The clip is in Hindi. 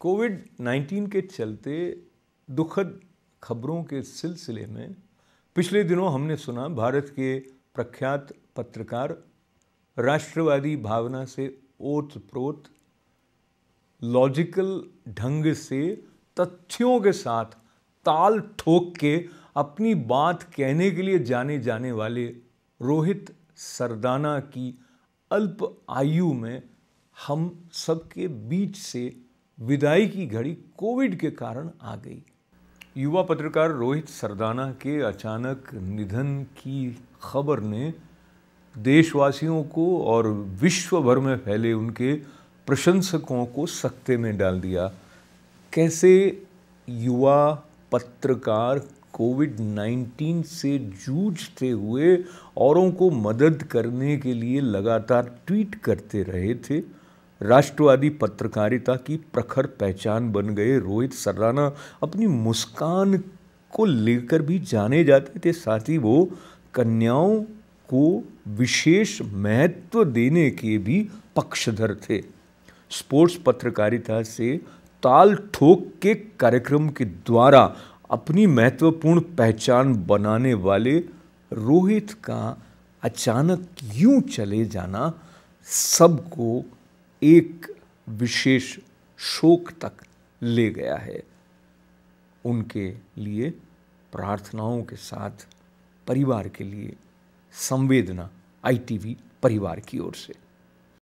कोविड 19 के चलते दुखद खबरों के सिलसिले में पिछले दिनों हमने सुना भारत के प्रख्यात पत्रकार राष्ट्रवादी भावना से ओत प्रोत लॉजिकल ढंग से तथ्यों के साथ ताल ठोक के अपनी बात कहने के लिए जाने जाने वाले रोहित सरदाना की अल्प आयु में हम सबके बीच से विदाई की घड़ी कोविड के कारण आ गई युवा पत्रकार रोहित सरदाना के अचानक निधन की खबर ने देशवासियों को और विश्व भर में फैले उनके प्रशंसकों को सख्ते में डाल दिया कैसे युवा पत्रकार कोविड 19 से जूझते हुए औरों को मदद करने के लिए लगातार ट्वीट करते रहे थे राष्ट्रवादी पत्रकारिता की प्रखर पहचान बन गए रोहित सर्राना अपनी मुस्कान को लेकर भी जाने जाते थे साथ ही वो कन्याओं को विशेष महत्व देने के भी पक्षधर थे स्पोर्ट्स पत्रकारिता से ताल ठोक के कार्यक्रम के द्वारा अपनी महत्वपूर्ण पहचान बनाने वाले रोहित का अचानक यूं चले जाना सबको एक विशेष शोक तक ले गया है उनके लिए प्रार्थनाओं के साथ परिवार के लिए संवेदना आईटीवी परिवार की ओर से